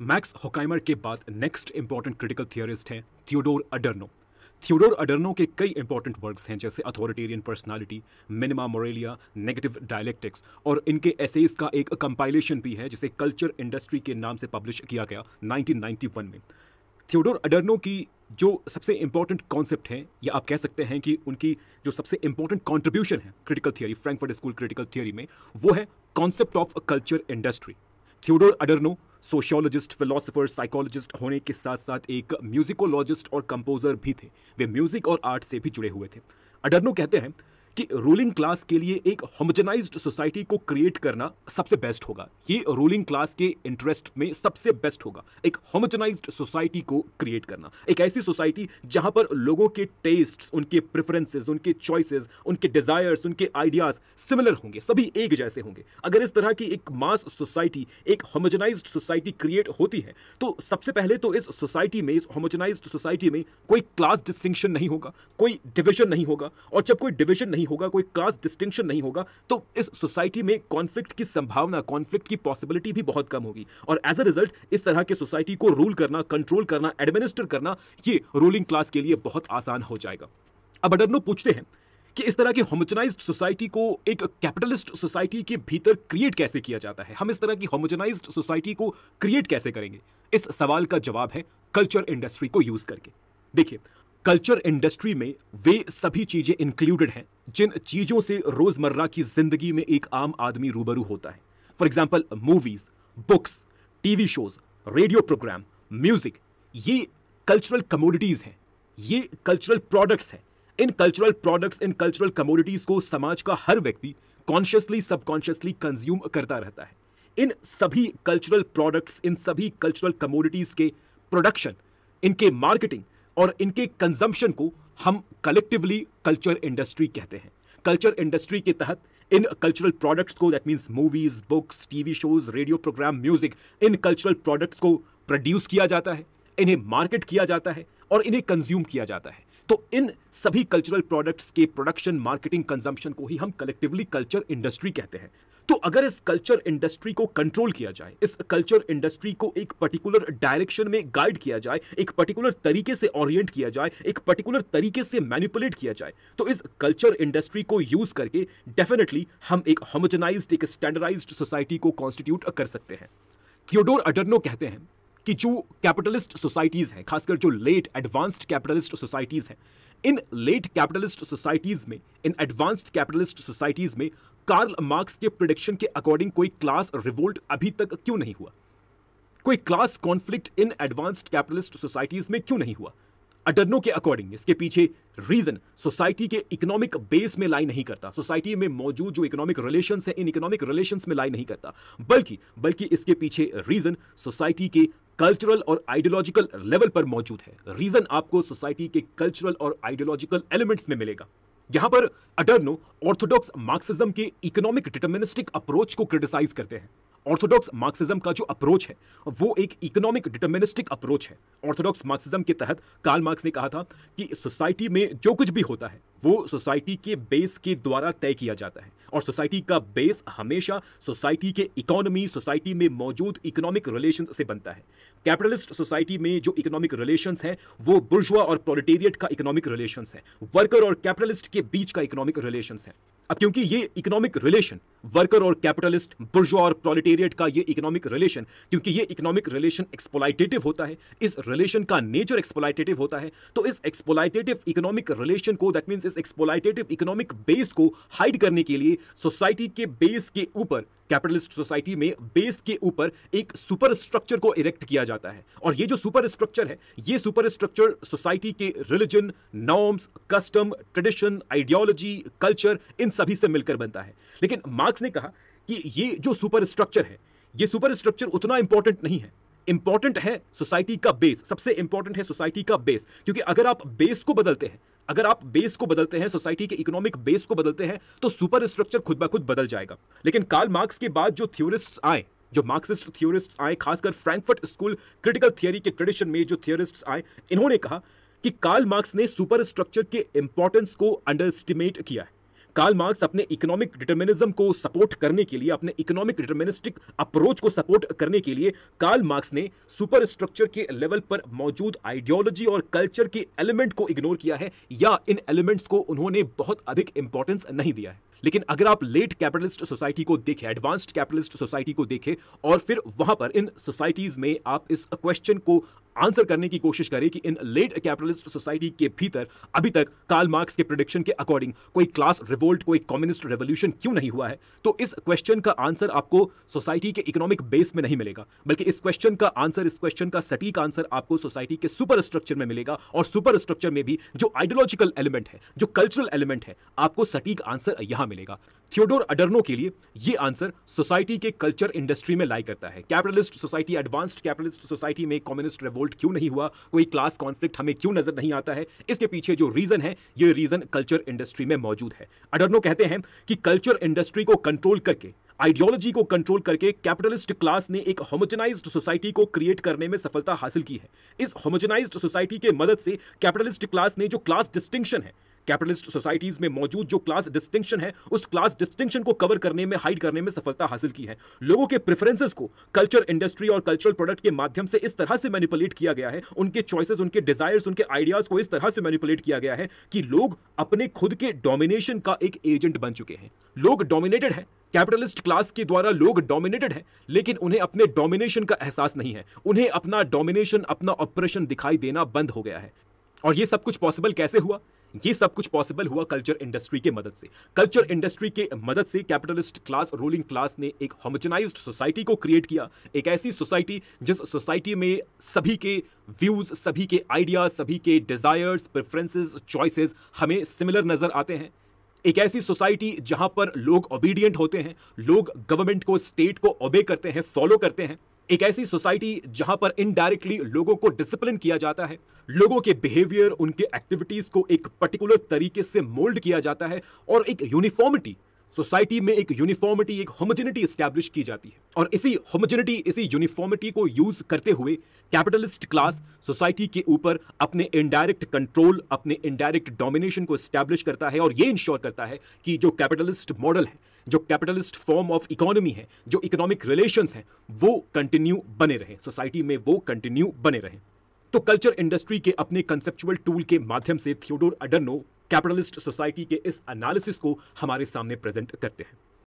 max Horkheimer के बाद next important critical theorist हैं थियोडोर अडर्नो थियोडोर अडर्नो के कई इंपॉर्टेंट वर्क्स हैं जैसे authoritarian personality minima moralia negative dialectics और इनके एसेज का एक कंपाइलेशन भी है जिसे कल्चर इंडस्ट्री के नाम से पब्लिश किया गया 1991 में थियोडोर अडर्नो की जो सबसे इंपॉर्टेंट कॉन्सेप्ट हैं या आप कह सकते हैं कि उनकी जो सबसे इंपॉर्टेंट कॉन्ट्रीब्यूशन है critical theory Frankfurt school critical theory में वो है concept of culture industry Theodor Adorno sociologist philosopher psychologist होने के साथ साथ एक म्यूजिकोलॉजिस्ट और कंपोजर भी थे वे म्यूजिक और आर्ट से भी जुड़े हुए थे अडर्नो कहते हैं कि रूलिंग क्लास के लिए एक होमोजेनाइज सोसाइटी को क्रिएट करना सबसे बेस्ट होगा ये रूलिंग क्लास के इंटरेस्ट में सबसे बेस्ट होगा एक होमोजेनाइज सोसाइटी को क्रिएट करना एक ऐसी सोसाइटी जहां पर लोगों के टेस्ट उनके प्रेफरेंसेज उनके चॉइसेस उनके डिजायर्स उनके आइडियाज सिमिलर होंगे सभी एक जैसे होंगे अगर इस तरह की एक मास सोसाइटी एक होमोजेनाइज सोसाइटी क्रिएट होती है तो सबसे पहले तो इस सोसाइटी में इस होमोजेनाइज सोसाइटी में कोई क्लास डिस्टिंक्शन नहीं होगा कोई डिविजन नहीं होगा और जब कोई डिविजन नहीं नहीं होगा कोई कास्ट डिस्टिंक्शन नहीं होगा तो इस सोसाइटी में कॉन्फ्लिक्ट की संभावना कॉन्फ्लिक्ट की पॉसिबिलिटी भी बहुत कम होगी और एज अ रिजल्ट इस तरह के सोसाइटी को रूल करना कंट्रोल करना एडमिनिस्टर करना ये रूलिंग क्लास के लिए बहुत आसान हो जाएगा अब अडरनो पूछते हैं कि इस तरह की होमोजनाइज सोसाइटी को एक कैपिटलिस्ट सोसाइटी के भीतर क्रिएट कैसे किया जाता है हम इस तरह की होमोजनाइज सोसाइटी को क्रिएट कैसे करेंगे इस सवाल का जवाब है कल्चर इंडस्ट्री को यूज करके देखिए कल्चर इंडस्ट्री में वे सभी चीजें इंक्लूडेड हैं जिन चीजों से रोजमर्रा की जिंदगी में एक आम आदमी रूबरू होता है for example movies books TV shows radio program music ये कल्चरल कमोडिटीज हैं ये कल्चरल प्रोडक्ट्स हैं इन कल्चरल प्रोडक्ट्स इन कल्चरल कमोडिटीज को समाज का हर व्यक्ति कॉन्शियसली सबकॉन्शियसली कंज्यूम करता रहता है इन सभी कल्चरल प्रोडक्ट्स इन सभी कल्चरल कमोडिटीज के प्रोडक्शन इनके मार्केटिंग और इनके कंजम्पशन को हम कलेक्टिवली कल्चर इंडस्ट्री कहते हैं कल्चर इंडस्ट्री के तहत इन कल्चरल प्रोडक्ट्स को that means movies books TV shows radio program music इन कल्चरल प्रोडक्ट्स को प्रोड्यूस किया जाता है इन्हें मार्केट किया जाता है और इन्हें कंज्यूम किया जाता है तो इन सभी कल्चरल प्रोडक्ट्स के प्रोडक्शन मार्केटिंग कंजम्पशन को ही हम कलेक्टिवली कल्चर इंडस्ट्री कहते हैं तो अगर इस कल्चर इंडस्ट्री को कंट्रोल किया जाए इस कल्चर इंडस्ट्री को एक पर्टिकुलर डायरेक्शन में गाइड किया जाए एक पर्टिकुलर तरीके से ओरिएंट किया जाए एक पर्टिकुलर तरीके से मैनिपुलेट किया जाए तो इस कल्चर इंडस्ट्री को यूज करके डेफिनेटली हम एक होमोजनाइज एक स्टैंडर्डाइज सोसाइटी को कॉन्स्टिट्यूट कर सकते हैं क्योडोर अडर्नो कहते हैं कि जो कैपिटलिस्ट सोसाइटीज़ हैं खासकर जो लेट एडवांस्ड कैपिटलिस्ट सोसाइटीज़ हैं इन लेट कैपिटलिस्ट सोसाइटीज़ में इन एडवांस्ड कैपिटलिस्ट सोसाइटीज़ में कार्ल मार्क्स के प्रोडिक्शन के अकॉर्डिंग कोई क्लास रिवोल्ट अभी तक क्यों नहीं हुआ कोई क्लास कॉन्फ्लिक्ट इन एडवांस्ड कैपिटलिस्ट सोसाइटीज में क्यों नहीं हुआ अटर्नो के अकॉर्डिंग इसके पीछे रीजन सोसाइटी के इकोनॉमिक बेस में लाई नहीं करता सोसाइटी में मौजूद जो इकोनॉमिक रिलेशन है इन इकोनॉमिक रिलेशन में लाई नहीं करता बल्कि बल्कि इसके पीछे रीजन सोसाइटी के कल्चरल और आइडियोलॉजिकल लेवल पर मौजूद है रीजन आपको सोसाइटी के कल्चरल और आइडियोलॉजिकल एलिमेंट्स में मिलेगा यहां पर अडर्नो ऑर्थोडॉक्स मार्क्सिज्म के इकोनॉमिक डिटर्मिनिस्टिक अप्रोच को क्रिटिसाइज करते हैं ऑर्थोडॉक्स मार्क्सिज्म का जो अप्रोच है वो एक इकोनॉमिक डिटर्मिनिस्टिक अप्रोच है ऑर्थोडॉक्स मार्क्सिज्म के तहत कार्ल मार्क्स ने कहा था कि सोसाइटी में जो कुछ भी होता है वो सोसाइटी के बेस के द्वारा तय किया जाता है और सोसाइटी का बेस हमेशा सोसाइटी के इकोनॉमी सोसाइटी में मौजूद इकोनॉमिक रिलेशन से बनता है कैपिटलिस्ट सोसाइटी में जो इकोनॉमिक रिलेशंस हैं वो बुर्जुआ और प्रोलिटेरियट का इकोनॉमिक रिलेशंस है वर्कर और कैपिटलिस्ट के बीच का इकोनॉमिक रिलेशंस है अब क्योंकि ये इकोनॉमिक रिलेशन वर्कर और कैपिटलिस्ट बुर्जुआ और प्रोलिटेरियट का ये इकोनॉमिक रिलेशन क्योंकि ये इकोनॉमिक रिलेशन एक्सपोलाइटेटिव होता है इस रिलेशन का नेचर एक्सपोलाइटेटिव होता है तो इस एक्सपोलाइटेटिव इकोनॉमिक रिलेशन को दैट मीन्स आज इस एक्सपोलाइटेटिव इकोनॉमिक बेस को हाइड करने के लिए सोसाइटी के बेस के ऊपर कैपिटलिस्ट सोसाइटी में बेस के ऊपर एक सुपर स्ट्रक्चर को इरेक्ट किया जाता है और ये जो सुपर स्ट्रक्चर है ये सुपर स्ट्रक्चर सोसाइटी के religion norms custom tradition ideology culture इन सभी से मिलकर बनता है लेकिन मार्क्स ने कहा कि ये जो सुपर स्ट्रक्चर है ये सुपर स्ट्रक्चर उतना इंपॉर्टेंट नहीं है इंपॉर्टेंट है सोसाइटी का बेस सबसे इंपॉर्टेंट है सोसाइटी का बेस क्योंकि अगर आप बेस को बदलते हैं अगर आप बेस को बदलते हैं सोसाइटी के इकोनॉमिक बेस को बदलते हैं तो सुपर स्ट्रक्चर खुद ब खुद बदल जाएगा लेकिन कार्ल मार्क्स के बाद जो थ्योरिस्ट आए जो मार्क्सिस्ट थियोरिस्ट आए खासकर फ्रैंकफर्ट स्कूल क्रिटिकल थियोरी के ट्रेडिशन में जो थियोरिस्ट आए इन्होंने कहा कि कार्ल मार्क्स ने सुपर स्ट्रक्चर के इंपॉर्टेंस को अंडर किया है कार्ल मार्क्स अपने इकोनॉमिक डिटर्मिनिज्म को सपोर्ट करने के लिए अपने इकोनॉमिक डिटर्मिनिस्टिक अप्रोच को सपोर्ट करने के लिए कार्ल मार्क्स ने सुपर स्ट्रक्चर के लेवल पर मौजूद आइडियोलॉजी और कल्चर के एलिमेंट को इग्नोर किया है या इन एलिमेंट्स को उन्होंने बहुत अधिक इंपॉर्टेंस नहीं दिया है लेकिन अगर आप लेट कैपिटलिस्ट सोसाइटी को देखें एडवांस्ड कैपिटलिस्ट सोसाइटी को देखें और फिर वहां पर इन सोसाइटीज में आप इस क्वेश्चन को आंसर करने की कोशिश करें कि इन लेट कैपिटलिस्ट सोसाइटी के भीतर अभी तक कार्ल मार्क्स के प्रोडिक्शन के अकॉर्डिंग कोई क्लास रिवोल्ट कोई कम्युनिस्ट रेवोल्यूशन क्यों नहीं हुआ है तो इस क्वेश्चन का आंसर आपको सोसाइटी के इकोनॉमिक बेस में नहीं मिलेगा बल्कि इस क्वेश्चन का आंसर इस क्वेश्चन का सटीक आंसर आपको सोसाइटी के सुपर स्ट्रक्चर में मिलेगा और सुपर स्ट्रक्चर में भी जो आइडियोलॉजिकल एलिमेंट है जो कल्चरल एलिमेंट है आपको सटीक आंसर यहां कहाँ मिलेगा थियोडोर अडर्नो के लिए ये आंसर सोसाइटी के कल्चर इंडस्ट्री में लाई करता है capitalist society advanced capitalist society में कम्युनिस्ट रिवोल्ट क्यों नहीं हुआ कोई क्लास कॉन्फ्लिक्ट हमें क्यों नजर नहीं आता है इसके पीछे जो रीजन है ये रीजन कल्चर इंडस्ट्री में मौजूद है अडर्नो कहते हैं कि कल्चर इंडस्ट्री को कंट्रोल करके आइडियोलॉजी को कंट्रोल करके कैपिटलिस्ट क्लास ने एक होमोजेनाइज सोसाइटी को क्रिएट करने में सफलता हासिल की है इस होमोजेनाइज सोसाइटी के मदद से कैपिटलिस्ट क्लास ने जो क्लास डिस्टिंक्शन है कैपिटलिस्ट सोसाइटीज में मौजूद जो क्लास डिस्टिंक्शन है उस क्लास डिस्टिंक्शन को कवर करने में हाइड करने में सफलता हासिल की है लोगों के प्रेफरेंसेस को कल्चर इंडस्ट्री और कल्चरल प्रोडक्ट के माध्यम से इस तरह से मैनिपुलेट किया गया है उनके चॉइसेस उनके डिजायर्स उनके आइडियाज को इस तरह से मैनिपुलेट किया गया है कि लोग अपने खुद के डोमिनेशन का एक एजेंट बन चुके हैं लोग डोमिनेटेड है कैपिटलिस्ट क्लास के द्वारा लोग डोमिनेटेड हैं लेकिन उन्हें अपने डोमिनेशन का एहसास नहीं है उन्हें अपना डोमिनेशन अपना ऑपरेशन दिखाई देना बंद हो गया है और ये सब कुछ पॉसिबल कैसे हुआ ये सब कुछ पॉसिबल हुआ कल्चर इंडस्ट्री के मदद से कल्चर इंडस्ट्री के मदद से कैपिटलिस्ट क्लास रूलिंग क्लास ने एक होमोजनाइज सोसाइटी को क्रिएट किया एक ऐसी सोसाइटी जिस सोसाइटी में सभी के व्यूज सभी के आइडियाज सभी के डिजायर्स प्रेफरेंसेस चॉइसेस हमें सिमिलर नजर आते हैं एक ऐसी सोसाइटी जहां पर लोग ओबीडियंट होते हैं लोग गवर्नमेंट को स्टेट को ओबे करते हैं फॉलो करते हैं एक ऐसी सोसाइटी जहां पर इनडायरेक्टली लोगों को डिसिप्लिन किया जाता है लोगों के बिहेवियर उनके एक्टिविटीज़ को एक पर्टिकुलर तरीके से मोल्ड किया जाता है और एक यूनिफॉर्मिटी सोसाइटी में एक यूनिफॉर्मिटी एक होमोजेनिटी इस्टेब्लिश की जाती है और इसी होमोजेनिटी इसी यूनिफॉर्मिटी को यूज करते हुए कैपिटलिस्ट क्लास सोसाइटी के ऊपर अपने इनडायरेक्ट कंट्रोल अपने इनडायरेक्ट डोमिनेशन को स्टैब्लिश करता है और ये इंश्योर करता है कि जो कैपिटलिस्ट मॉडल है जो कैपिटलिस्ट फॉर्म ऑफ इकोनॉमी है जो इकोनॉमिक रिलेशंस हैं वो कंटिन्यू बने रहें सोसाइटी में वो कंटिन्यू बने रहें तो कल्चर इंडस्ट्री के अपने कंसेप्चुअल टूल के माध्यम से थियोडोर अडर्नो कैपिटलिस्ट सोसाइटी के इस एनालिसिस को हमारे सामने प्रेजेंट करते हैं